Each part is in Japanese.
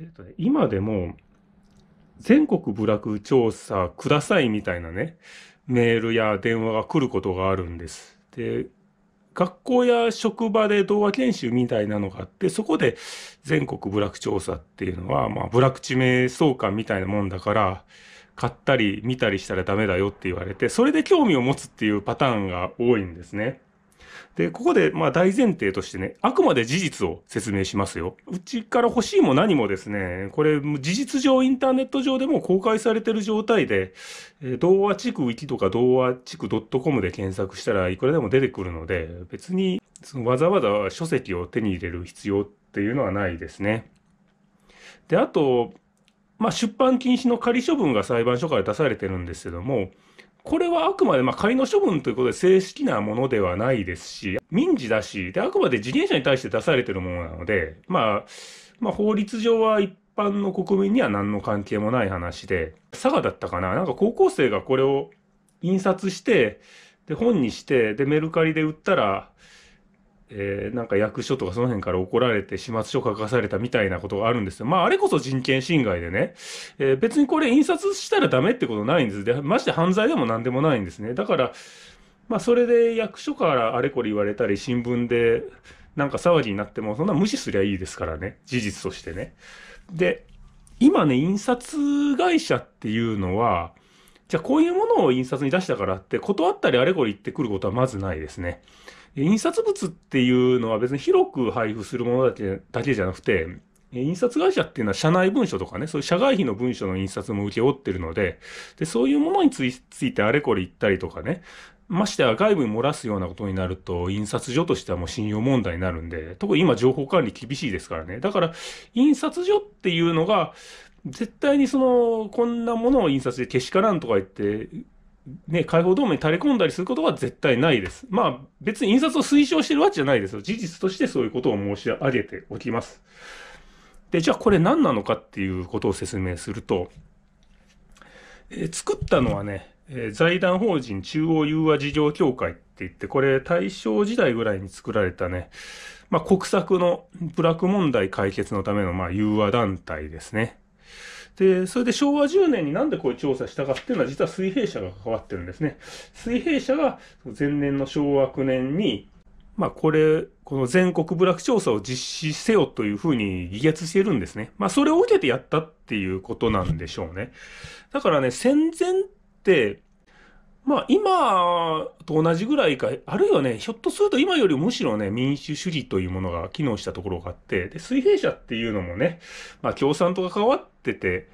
えっとね、今でも、全国部落調査くださいみたいなね、メールや電話が来ることがあるんです。で、学校や職場で童話研修みたいなのがあって、そこで全国部落調査っていうのは、まあ、部落地名相関みたいなもんだから、買ったり見たりしたらダメだよって言われて、それで興味を持つっていうパターンが多いんですね。で、ここで、まあ、大前提としてね、あくまで事実を説明しますよ。うちから欲しいも何もですね、これ、事実上、インターネット上でも公開されてる状態で、えー、童話地区ウィキとか童話地区 .com で検索したらいくらでも出てくるので、別に、そのわざわざ書籍を手に入れる必要っていうのはないですね。で、あと、まあ、出版禁止の仮処分が裁判所から出されてるんですけども、これはあくまで、まあ、仮の処分ということで正式なものではないですし、民事だし、で、あくまで自転車に対して出されてるものなので、まあ、まあ、法律上は一般の国民には何の関係もない話で、佐賀だったかななんか高校生がこれを印刷して、で、本にして、で、メルカリで売ったら、えー、なんか役所とかその辺から怒られて始末書書かされたみたいなことがあるんですよ。まあ、あれこそ人権侵害でね、えー、別にこれ印刷したらダメってことないんです。で、まして犯罪でも何でもないんですね。だから、まあ、それで役所からあれこれ言われたり、新聞でなんか騒ぎになっても、そんな無視すりゃいいですからね。事実としてね。で、今ね、印刷会社っていうのは、じゃあこういうものを印刷に出したからって、断ったりあれこれ言ってくることはまずないですね。印刷物っていうのは別に広く配布するものだけだけじゃなくて、印刷会社っていうのは社内文書とかね、そういう社外費の文書の印刷も請け負ってるので、で、そういうものについてあれこれ言ったりとかね、ましては外部に漏らすようなことになると、印刷所としてはもう信用問題になるんで、特に今情報管理厳しいですからね。だから、印刷所っていうのが、絶対にその、こんなものを印刷でけしからんとか言って、ね、解放同盟に垂れ込んだりすることは絶対ないです。まあ、別に印刷を推奨してるわけじゃないですよ。事実としてそういうことを申し上げておきます。で、じゃあこれ何なのかっていうことを説明すると、えー、作ったのはね、えー、財団法人中央融和事情協会って言って、これ大正時代ぐらいに作られたね、まあ、国策の部落問題解決のための、まあ、融和団体ですね。で、それで昭和10年になんでこういう調査したかっていうのは、実は水平社が関わってるんですね。水平社が前年の昭和9年に、まあ、これ、この全国部落調査を実施せよというふうに議決してるんですね。まあ、それを受けてやったっていうことなんでしょうね。だからね、戦前って、まあ、今と同じぐらいか、あるいはね、ひょっとすると今よりむしろね、民主主義というものが機能したところがあって、で、水平社っていうのもね、まあ、共産党が関わっってて、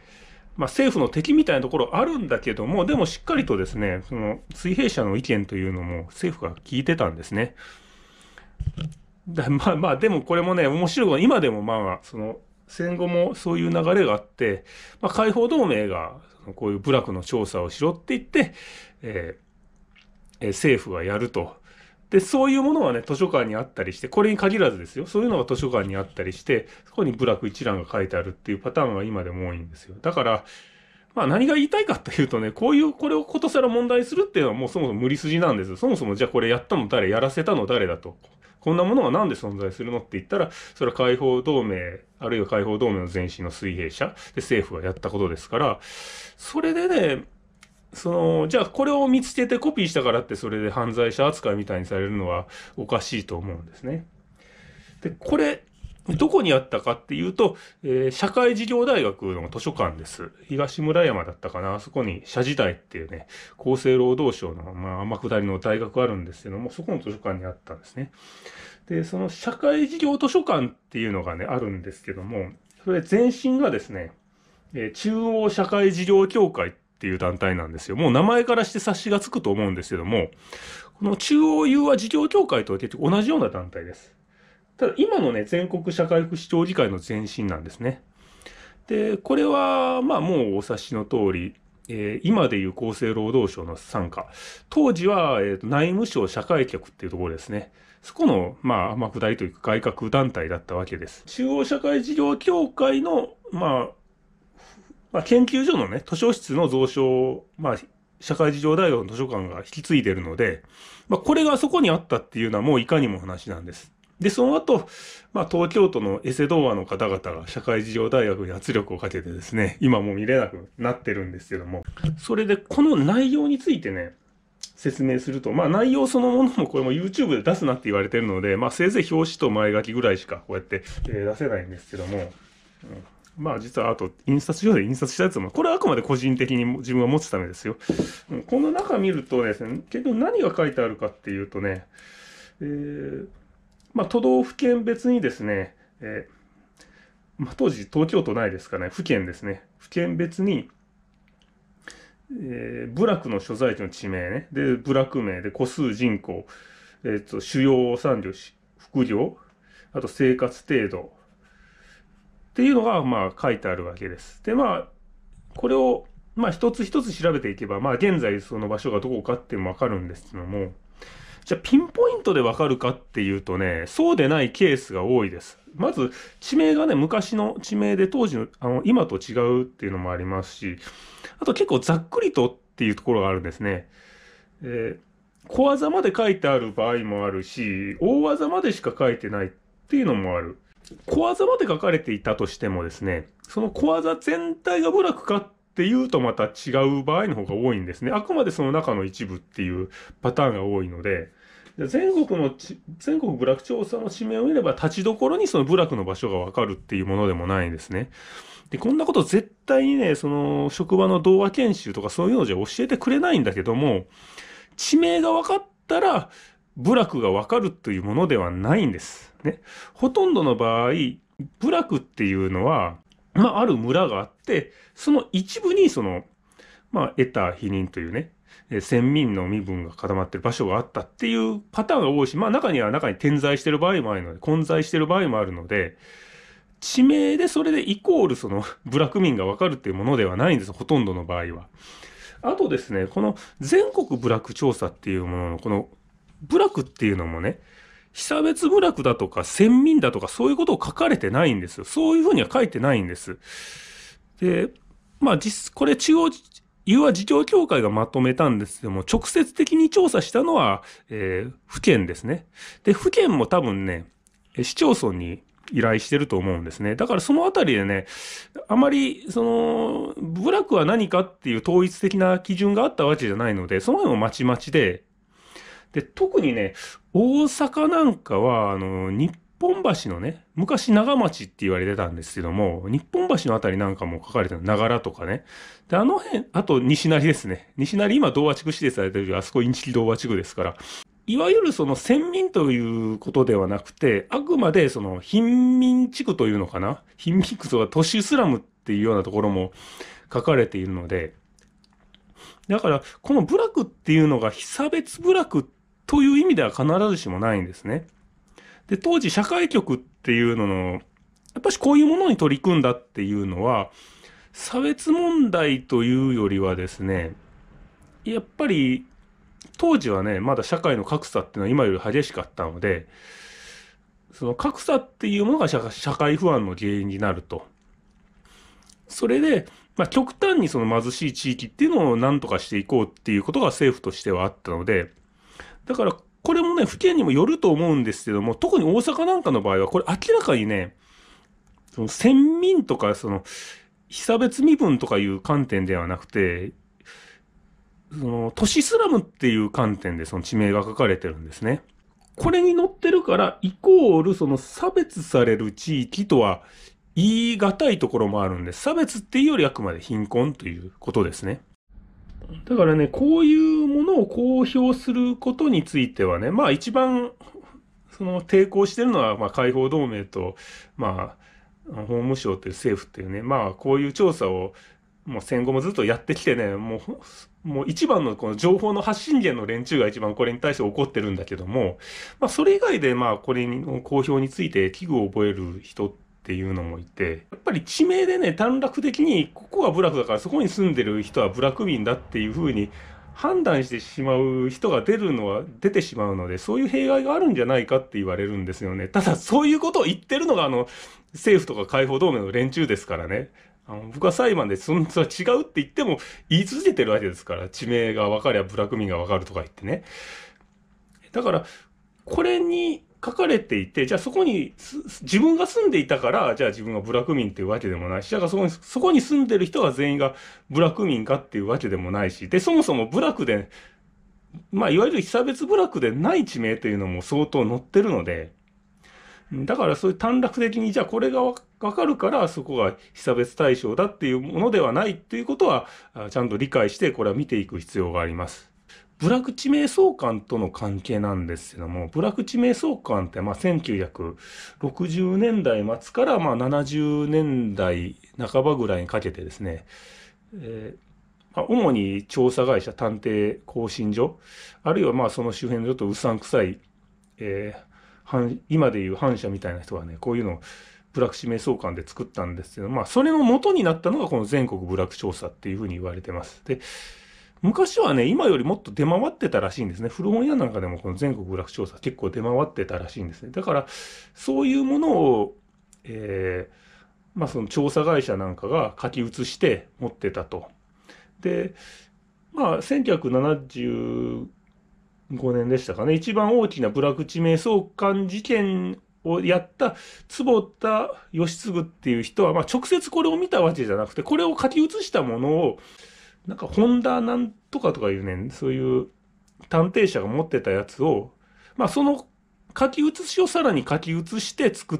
まあ、政府の敵みたいなところあるんだけども、でもしっかりとですね、その水平社の意見というのも政府が聞いてたんですね。だまあまあ、でもこれもね、面白いの今でもまあ、その戦後もそういう流れがあって、まあ、解放同盟がこういう部落の調査をしろって言って、えー、政府がやると。で、そういうものはね、図書館にあったりして、これに限らずですよ。そういうのが図書館にあったりして、そこに部落一覧が書いてあるっていうパターンは今でも多いんですよ。だから、まあ何が言いたいかというとね、こういう、これをことさら問題するっていうのはもうそもそも無理筋なんです。そもそもじゃあこれやったの誰やらせたの誰だと。こんなものはなんで存在するのって言ったら、それは解放同盟、あるいは解放同盟の前身の水平社で政府がやったことですから、それでね、その、じゃあこれを見つけてコピーしたからってそれで犯罪者扱いみたいにされるのはおかしいと思うんですね。で、これ、どこにあったかっていうと、えー、社会事業大学の図書館です。東村山だったかな。あそこに社時代っていうね、厚生労働省の、まあ、天下りの大学あるんですけども、そこの図書館にあったんですね。で、その社会事業図書館っていうのがね、あるんですけども、それ全身がですね、えー、中央社会事業協会ってっていう団体なんですよ。もう名前からして冊子がつくと思うんですけども、この中央融和事業協会とは結局同じような団体です。ただ今のね、全国社会福祉協議会の前身なんですね。で、これは、まあもうお察しの通り、えー、今でいう厚生労働省の傘下、当時は、えー、と内務省社会局っていうところですね。そこの、まあ、天下りというか外郭団体だったわけです。中央社会事業協会の、まあ、まあ、研究所のね、図書室の蔵書を、まあ、社会事情大学の図書館が引き継いでるので、まあ、これがそこにあったっていうのはもういかにも話なんです。で、その後、まあ、東京都のエセ童話の方々が社会事情大学に圧力をかけてですね、今もう見れなくなってるんですけども、それでこの内容についてね、説明すると、まあ内容そのものもこれも YouTube で出すなって言われてるので、まあせいぜい表紙と前書きぐらいしかこうやって、えー、出せないんですけども、うんまあ実はあと、印刷所で印刷したやつも、これはあくまで個人的に自分は持つためですよ。この中見るとですね、結局何が書いてあるかっていうとね、えー、まあ都道府県別にですね、えー、まあ当時東京都ないですかね、府県ですね。府県別に、えー、部落の所在地の地名ね。で、部落名で個数人口、えっ、ー、と、主要産業、副業、あと生活程度、っていうのが、まあ、書いてあるわけです。で、まあ、これを、まあ、一つ一つ調べていけば、まあ、現在その場所がどこかっていうのもわかるんですけども、じゃあ、ピンポイントでわかるかっていうとね、そうでないケースが多いです。まず、地名がね、昔の地名で当時の、あの、今と違うっていうのもありますし、あと結構ざっくりとっていうところがあるんですね。えー、小技まで書いてある場合もあるし、大技までしか書いてないっていうのもある。小技まで書かれていたとしてもですね、その小技全体が部落かっていうとまた違う場合の方が多いんですね。あくまでその中の一部っていうパターンが多いので、全国の全国部落調査の指名を見れば、立ちどころにその部落の場所がわかるっていうものでもないんですね。で、こんなこと絶対にね、その、職場の童話研修とかそういうのじゃ教えてくれないんだけども、地名が分かったら、部落がわかるというものではないんです。ね。ほとんどの場合、部落っていうのは、まあ、ある村があって、その一部にその、まあ、得た否認というね、え先民の身分が固まってる場所があったっていうパターンが多いし、まあ中には中に点在してる場合もあるので、混在してる場合もあるので、地名でそれでイコールその部落 民がわかるっていうものではないんです、ほとんどの場合は。あとですね、この全国部落調査っていうものの、この部落っていうのもね、被差別部落だとか、先民だとか、そういうことを書かれてないんですよ。そういうふうには書いてないんです。で、まあ実、これ中央、有は事業協会がまとめたんですけども、直接的に調査したのは、えー、府県ですね。で、府県も多分ね、市町村に依頼してると思うんですね。だからそのあたりでね、あまり、その、部落は何かっていう統一的な基準があったわけじゃないので、その辺もまちまちで、で、特にね、大阪なんかは、あの、日本橋のね、昔長町って言われてたんですけども、日本橋のあたりなんかも書かれてるながらとかね。で、あの辺、あと西成ですね。西成、今、童話地区指定されてるあそこインチキ童話地区ですから、いわゆるその先民ということではなくて、あくまでその貧民地区というのかな貧民区とか都市スラムっていうようなところも書かれているので、だから、この部落っていうのが被差別部落っという意味では必ずしもないんですね。で、当時社会局っていうのの、やっぱしこういうものに取り組んだっていうのは、差別問題というよりはですね、やっぱり当時はね、まだ社会の格差っていうのは今より激しかったので、その格差っていうものが社会不安の原因になると。それで、まあ、極端にその貧しい地域っていうのを何とかしていこうっていうことが政府としてはあったので、だから、これもね、府県にもよると思うんですけども、特に大阪なんかの場合は、これ明らかにね、その、先民とか、その、被差別身分とかいう観点ではなくて、その、都市スラムっていう観点でその地名が書かれてるんですね。これに載ってるから、イコールその差別される地域とは言い難いところもあるんで、差別っていうよりあくまで貧困ということですね。だからね、こういうものを公表することについてはね、まあ一番、その抵抗してるのは、まあ解放同盟と、まあ、法務省という政府っていうね、まあこういう調査を、もう戦後もずっとやってきてね、もう、もう一番のこの情報の発信源の連中が一番これに対して怒ってるんだけども、まあそれ以外でまあこれの公表について危惧を覚える人って、っていうのもいて、やっぱり地名でね、短絡的に、ここは部落だからそこに住んでる人は部落民だっていうふうに判断してしまう人が出るのは、出てしまうので、そういう弊害があるんじゃないかって言われるんですよね。ただ、そういうことを言ってるのが、あの、政府とか解放同盟の連中ですからね。あの僕は裁判でそんな違うって言っても言い続けてるわけですから、地名が分かりゃ部落民が分かるとか言ってね。だから、これに書かれていて、じゃあそこに、自分が住んでいたから、じゃあ自分が部落民っていうわけでもないし、だからそこに、そこに住んでる人が全員が部落民かっていうわけでもないし、で、そもそもックで、まあ、いわゆる被差別部落でない地名というのも相当載ってるので、だからそういう短絡的に、じゃあこれがわかるからそこが被差別対象だっていうものではないっていうことは、ちゃんと理解してこれは見ていく必要があります。部落地名相関との関係なんですけども、部落地名相関って、まあ、1960年代末から、まあ、70年代半ばぐらいにかけてですね、えーまあ、主に調査会社、探偵、更新所、あるいはまあその周辺のちょっとうさんくさい、えー、今でいう反社みたいな人がね、こういうのを部落チ名相関で作ったんですけど、まあそれの元になったのがこの全国部落調査っていうふうに言われてます。で、昔はね、今よりもっと出回ってたらしいんですね。古本屋なんかでもこの全国部落調査結構出回ってたらしいんですね。だから、そういうものを、えー、まあその調査会社なんかが書き写して持ってたと。で、まあ1975年でしたかね。一番大きな部落地名相関事件をやった坪田義次っていう人は、まあ直接これを見たわけじゃなくて、これを書き写したものを、なんかホンダなんとかとかいうね、そういう探偵社が持ってたやつを、まあその書き写しをさらに書き写して作っ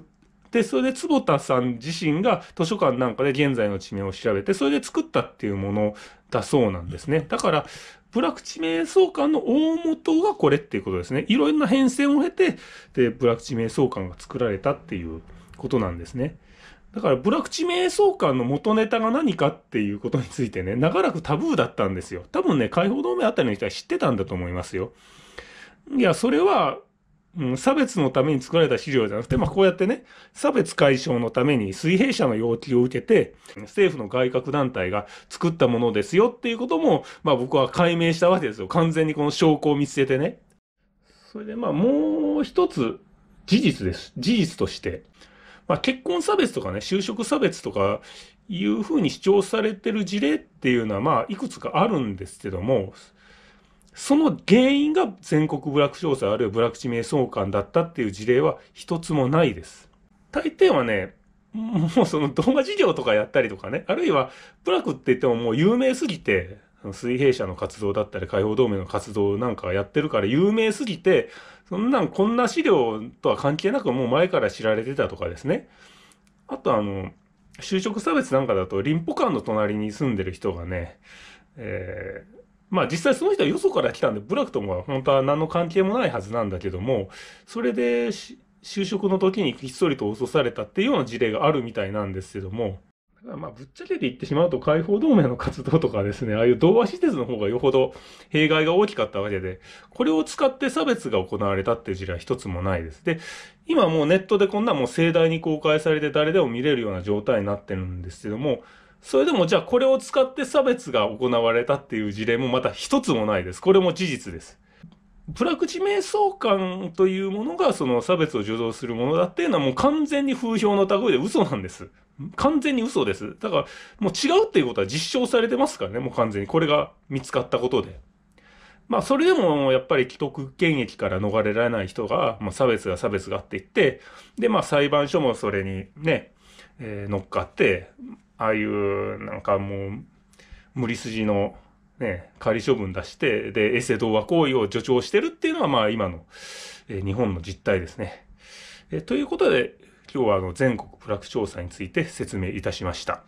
て、それで坪田さん自身が図書館なんかで現在の地名を調べて、それで作ったっていうものだそうなんですね。だから、ブラック地名相関の大元がこれっていうことですね。いろろな変遷を経て、で、ブラック地名相関が作られたっていうことなんですね。だからブラクチ瞑想館の元ネタが何かっていうことについてね、長らくタブーだったんですよ。多分ね、解放同盟あたりの人は知ってたんだと思いますよ。いや、それは、うん、差別のために作られた資料じゃなくて、まあ、こうやってね、差別解消のために水平社の要求を受けて、政府の外郭団体が作ったものですよっていうことも、まあ、僕は解明したわけですよ。完全にこの証拠を見つけてね。それで、まあ、もう一つ、事実です。事実として。まあ、結婚差別とかね、就職差別とかいうふうに主張されてる事例っていうのは、まあ、いくつかあるんですけども、その原因が全国ブラック調査あるいはブラック地名相関だったっていう事例は一つもないです。大抵はね、もうその動画事業とかやったりとかね、あるいはブラックって言ってももう有名すぎて、水平社の活動だったり、解放同盟の活動なんかやってるから有名すぎて、そんなんこんな資料とは関係なくもう前から知られてたとかですね。あとあの、就職差別なんかだと、林保館の隣に住んでる人がね、えー、まあ実際その人はよそから来たんで、部落ともは本当は何の関係もないはずなんだけども、それで就職の時にひっそりと落とされたっていうような事例があるみたいなんですけども、まあ、ぶっちゃけて言ってしまうと、解放同盟の活動とかですね、ああいう童話施設の方がよほど弊害が大きかったわけで、これを使って差別が行われたっていう事例は一つもないです。で、今もうネットでこんなもう盛大に公開されて誰でも見れるような状態になってるんですけども、それでもじゃあこれを使って差別が行われたっていう事例もまた一つもないです。これも事実です。プラクジ瞑想感というものがその差別を助動するものだっていうのはもう完全に風評の類で嘘なんです。完全に嘘です。だからもう違うっていうことは実証されてますからね、もう完全に。これが見つかったことで。まあそれでもやっぱり既得権益から逃れられない人が、まあ差別が差別がって言って、でまあ裁判所もそれにね、えー、乗っかって、ああいうなんかもう無理筋のね、仮処分出して、で、衛生同和行為を助長してるっていうのは、まあ今の、えー、日本の実態ですね。えー、ということで、今日はあの全国プラク調査について説明いたしました。